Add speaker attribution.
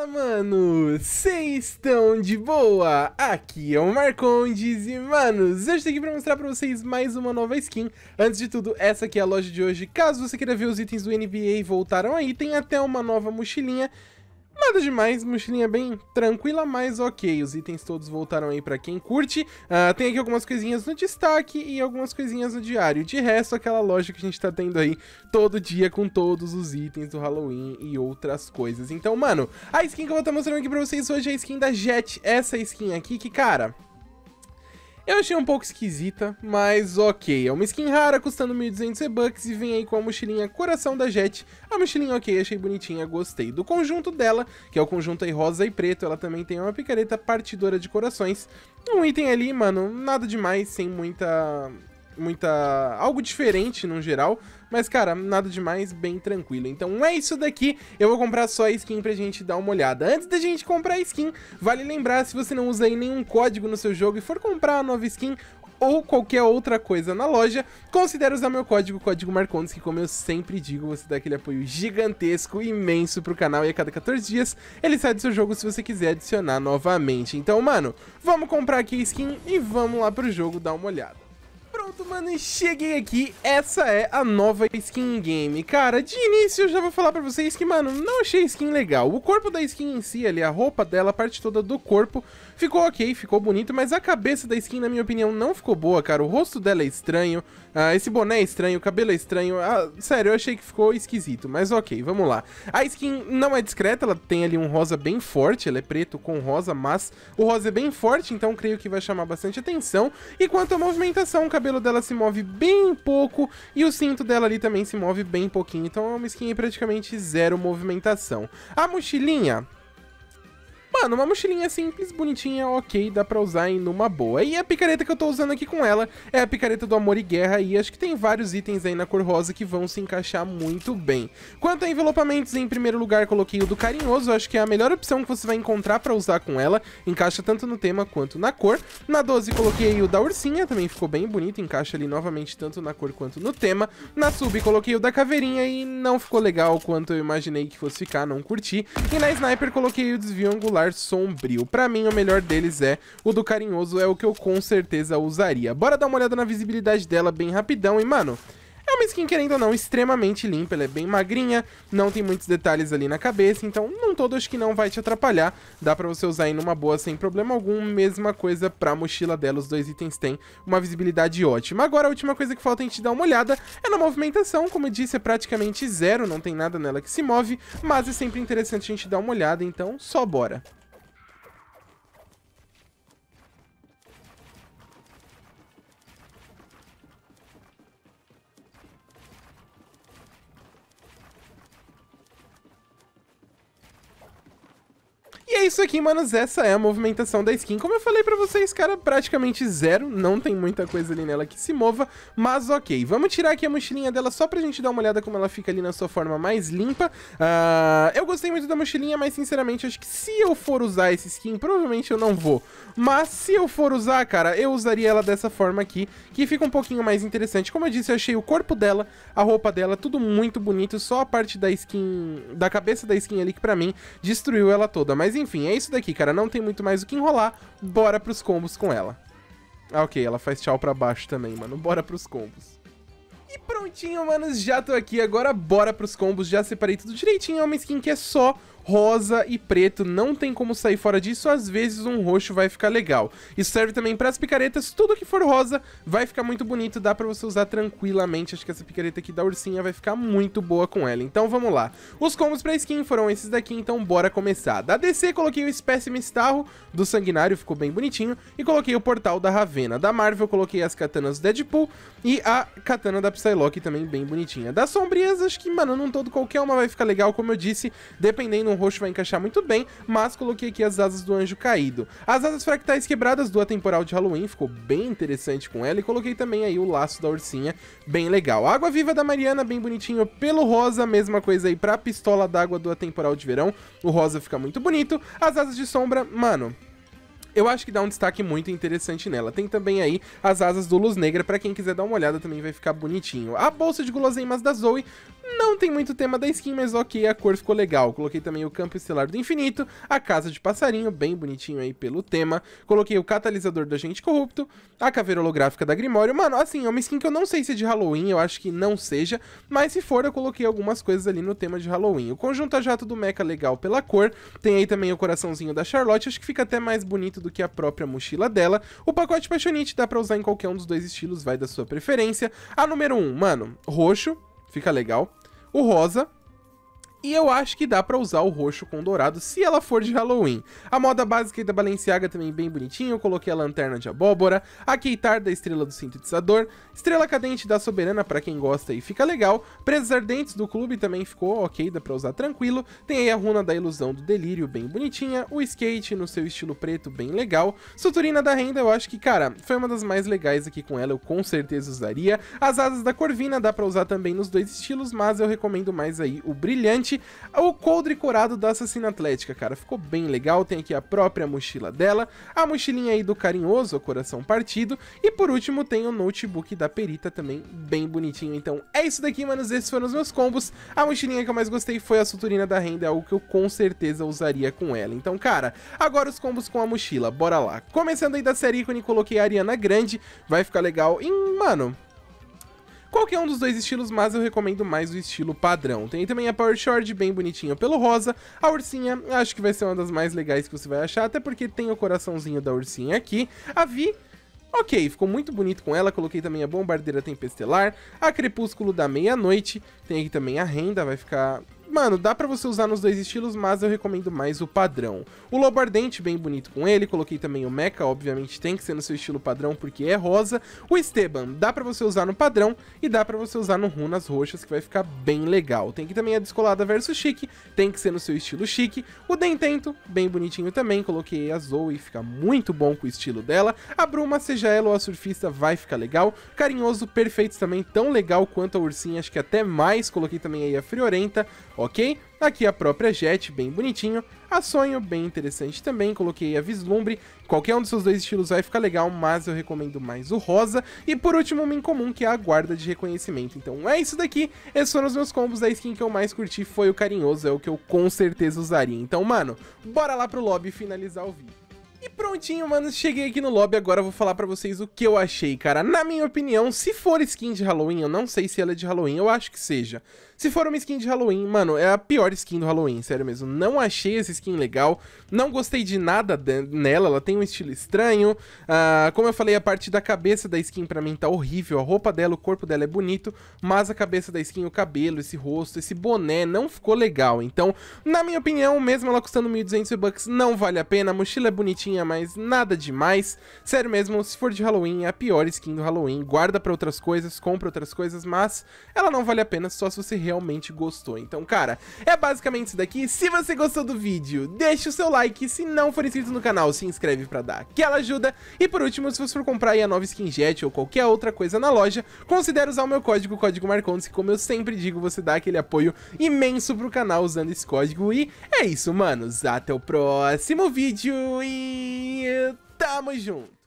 Speaker 1: Fala, mano! Vocês estão de boa? Aqui é o Marcondes e, manos, eu estou aqui para mostrar para vocês mais uma nova skin. Antes de tudo, essa aqui é a loja de hoje. Caso você queira ver os itens do NBA voltaram aí, tem até uma nova mochilinha Nada demais, mochilinha bem tranquila, mas ok, os itens todos voltaram aí pra quem curte. Uh, tem aqui algumas coisinhas no destaque e algumas coisinhas no diário. De resto, aquela loja que a gente tá tendo aí todo dia com todos os itens do Halloween e outras coisas. Então, mano, a skin que eu vou estar tá mostrando aqui pra vocês hoje é a skin da Jet, essa skin aqui que, cara... Eu achei um pouco esquisita, mas ok. É uma skin rara, custando 1.200 e-bucks e vem aí com a mochilinha Coração da Jet. A mochilinha ok, achei bonitinha, gostei. Do conjunto dela, que é o conjunto aí rosa e preto, ela também tem uma picareta partidora de corações. Um item ali, mano, nada demais, sem muita muita algo diferente no geral, mas, cara, nada demais, bem tranquilo. Então é isso daqui, eu vou comprar só a skin pra gente dar uma olhada. Antes da gente comprar a skin, vale lembrar, se você não usa aí nenhum código no seu jogo e for comprar a nova skin, ou qualquer outra coisa na loja, considere usar meu código, código Marcondes, que como eu sempre digo, você dá aquele apoio gigantesco, imenso pro canal e a cada 14 dias ele sai do seu jogo se você quiser adicionar novamente. Então, mano, vamos comprar aqui a skin e vamos lá pro jogo dar uma olhada. Pronto, mano, e cheguei aqui, essa é a nova skin game. Cara, de início eu já vou falar pra vocês que, mano, não achei skin legal. O corpo da skin em si, ali, a roupa dela, a parte toda do corpo, ficou ok, ficou bonito, mas a cabeça da skin, na minha opinião, não ficou boa, cara. O rosto dela é estranho, uh, esse boné é estranho, o cabelo é estranho. Ah, sério, eu achei que ficou esquisito, mas ok, vamos lá. A skin não é discreta, ela tem ali um rosa bem forte, ela é preto com rosa, mas o rosa é bem forte, então creio que vai chamar bastante atenção. E quanto à movimentação, o cabelo cabelo dela se move bem pouco e o cinto dela ali também se move bem pouquinho. Então é uma skin praticamente zero movimentação. A mochilinha Mano, uma mochilinha simples, bonitinha, ok, dá pra usar em numa boa. E a picareta que eu tô usando aqui com ela é a picareta do Amor e Guerra, e acho que tem vários itens aí na cor rosa que vão se encaixar muito bem. Quanto a envelopamentos, em primeiro lugar coloquei o do Carinhoso, acho que é a melhor opção que você vai encontrar pra usar com ela, encaixa tanto no tema quanto na cor. Na 12 coloquei o da Ursinha, também ficou bem bonito, encaixa ali novamente tanto na cor quanto no tema. Na sub coloquei o da Caveirinha e não ficou legal quanto eu imaginei que fosse ficar, não curti. E na Sniper coloquei o desvio angular Sombrio. Pra mim, o melhor deles é o do Carinhoso, é o que eu com certeza usaria. Bora dar uma olhada na visibilidade dela bem rapidão e, mano... É uma skin, querendo ou não, extremamente limpa, ela é bem magrinha, não tem muitos detalhes ali na cabeça, então num todo acho que não vai te atrapalhar, dá pra você usar em uma boa sem problema algum, mesma coisa pra mochila dela, os dois itens têm uma visibilidade ótima. Agora a última coisa que falta a gente dar uma olhada é na movimentação, como eu disse é praticamente zero, não tem nada nela que se move, mas é sempre interessante a gente dar uma olhada, então só bora. isso aqui, manos, essa é a movimentação da skin. Como eu falei pra vocês, cara, praticamente zero. Não tem muita coisa ali nela que se mova, mas ok. Vamos tirar aqui a mochilinha dela só pra gente dar uma olhada como ela fica ali na sua forma mais limpa. Uh, eu gostei muito da mochilinha, mas sinceramente, acho que se eu for usar esse skin, provavelmente eu não vou. Mas se eu for usar, cara, eu usaria ela dessa forma aqui, que fica um pouquinho mais interessante. Como eu disse, eu achei o corpo dela, a roupa dela, tudo muito bonito. Só a parte da skin, da cabeça da skin ali que pra mim destruiu ela toda. Mas enfim, enfim, é isso daqui, cara. Não tem muito mais o que enrolar. Bora pros combos com ela. Ah, ok. Ela faz tchau pra baixo também, mano. Bora pros combos. E pronto. Prontinho, manos, já tô aqui, agora bora pros combos, já separei tudo direitinho, é uma skin que é só rosa e preto, não tem como sair fora disso, às vezes um roxo vai ficar legal. Isso serve também para as picaretas, tudo que for rosa vai ficar muito bonito, dá para você usar tranquilamente, acho que essa picareta aqui da ursinha vai ficar muito boa com ela. Então vamos lá. Os combos para skin foram esses daqui, então bora começar. Da DC coloquei o espécime starro do sanguinário, ficou bem bonitinho, e coloquei o portal da Ravena. Da Marvel coloquei as katanas do Deadpool e a katana da Psylocke aqui também bem bonitinha. Das sombrias, acho que, mano, não todo qualquer uma vai ficar legal, como eu disse, dependendo, um roxo vai encaixar muito bem, mas coloquei aqui as asas do anjo caído. As asas fractais quebradas do atemporal de Halloween, ficou bem interessante com ela, e coloquei também aí o laço da ursinha, bem legal. A água viva da Mariana, bem bonitinho, pelo rosa, mesma coisa aí pra pistola d'água do atemporal de verão, o rosa fica muito bonito. As asas de sombra, mano, eu acho que dá um destaque muito interessante nela. Tem também aí as asas do Luz Negra, para quem quiser dar uma olhada também vai ficar bonitinho. A bolsa de guloseimas da Zoe não tem muito tema da skin, mas ok, a cor ficou legal. Coloquei também o campo estelar do infinito, a casa de passarinho, bem bonitinho aí pelo tema. Coloquei o catalisador do agente corrupto, a caveira holográfica da Grimório. Mano, assim, é uma skin que eu não sei se é de Halloween, eu acho que não seja, mas se for, eu coloquei algumas coisas ali no tema de Halloween. O conjunto a jato do Mecha legal pela cor, tem aí também o coraçãozinho da Charlotte, acho que fica até mais bonito bonito do que a própria mochila dela. O pacote Passionite dá pra usar em qualquer um dos dois estilos, vai da sua preferência. A número 1, um, mano, roxo, fica legal. O rosa, e eu acho que dá pra usar o roxo com dourado se ela for de Halloween. A moda básica da Balenciaga também bem bonitinho, eu coloquei a lanterna de abóbora, a keitar da estrela do sintetizador, estrela cadente da soberana pra quem gosta e fica legal, presas ardentes do clube também ficou ok, dá pra usar tranquilo, tem aí a runa da ilusão do delírio bem bonitinha, o skate no seu estilo preto bem legal, suturina da renda eu acho que, cara, foi uma das mais legais aqui com ela, eu com certeza usaria, as asas da corvina dá pra usar também nos dois estilos, mas eu recomendo mais aí o brilhante, o coldre corado da Assassina Atlética, cara. Ficou bem legal, tem aqui a própria mochila dela, a mochilinha aí do carinhoso, coração partido, e por último tem o notebook da perita também, bem bonitinho. Então é isso daqui, manos, esses foram os meus combos. A mochilinha que eu mais gostei foi a suturina da renda, é algo que eu com certeza usaria com ela. Então, cara, agora os combos com a mochila, bora lá. Começando aí da série ícone, coloquei a Ariana Grande, vai ficar legal. E, mano, Qualquer um dos dois estilos, mas eu recomendo mais o estilo padrão. Tem também a Power Short, bem bonitinha pelo rosa. A ursinha, acho que vai ser uma das mais legais que você vai achar, até porque tem o coraçãozinho da ursinha aqui. A Vi... Ok, ficou muito bonito com ela, coloquei também a Bombardeira Tempestelar, a Crepúsculo da Meia-Noite, tem aqui também a Renda, vai ficar mano, dá pra você usar nos dois estilos, mas eu recomendo mais o padrão. O lobo ardente, bem bonito com ele, coloquei também o mecha, obviamente tem que ser no seu estilo padrão porque é rosa. O Esteban, dá pra você usar no padrão e dá pra você usar no runas roxas, que vai ficar bem legal. Tem que também a descolada versus chique, tem que ser no seu estilo chique. O Dentento, bem bonitinho também, coloquei a Zoe, fica muito bom com o estilo dela. A Bruma, seja é ela ou a surfista, vai ficar legal. Carinhoso, perfeito também, tão legal quanto a Ursinha, acho que até mais, coloquei também aí a Friorenta ok? Aqui a própria Jet, bem bonitinho. A Sonho, bem interessante também. Coloquei a Vislumbre. Qualquer um dos seus dois estilos vai ficar legal, mas eu recomendo mais o rosa. E por último, uma incomum, que é a guarda de reconhecimento. Então é isso daqui. Esses foram os meus combos. A skin que eu mais curti foi o carinhoso. É o que eu com certeza usaria. Então, mano, bora lá pro lobby finalizar o vídeo. E prontinho, mano, cheguei aqui no lobby, agora eu vou falar pra vocês o que eu achei, cara. Na minha opinião, se for skin de Halloween, eu não sei se ela é de Halloween, eu acho que seja. Se for uma skin de Halloween, mano, é a pior skin do Halloween, sério mesmo. Não achei essa skin legal, não gostei de nada nela, ela tem um estilo estranho. Ah, como eu falei, a parte da cabeça da skin pra mim tá horrível, a roupa dela, o corpo dela é bonito, mas a cabeça da skin, o cabelo, esse rosto, esse boné, não ficou legal. Então, na minha opinião, mesmo ela custando 1.200 bucks, não vale a pena, a mochila é bonitinha bonitinha, mas nada demais. Sério mesmo, se for de Halloween, é a pior skin do Halloween. Guarda pra outras coisas, compra outras coisas, mas ela não vale a pena só se você realmente gostou. Então, cara, é basicamente isso daqui. Se você gostou do vídeo, deixa o seu like. Se não for inscrito no canal, se inscreve pra dar aquela ajuda. E por último, se você for comprar a nova skin Jet ou qualquer outra coisa na loja, considere usar o meu código, o código Marcondes, que como eu sempre digo, você dá aquele apoio imenso pro canal usando esse código. E é isso, manos. Até o próximo vídeo e... E tamo junto.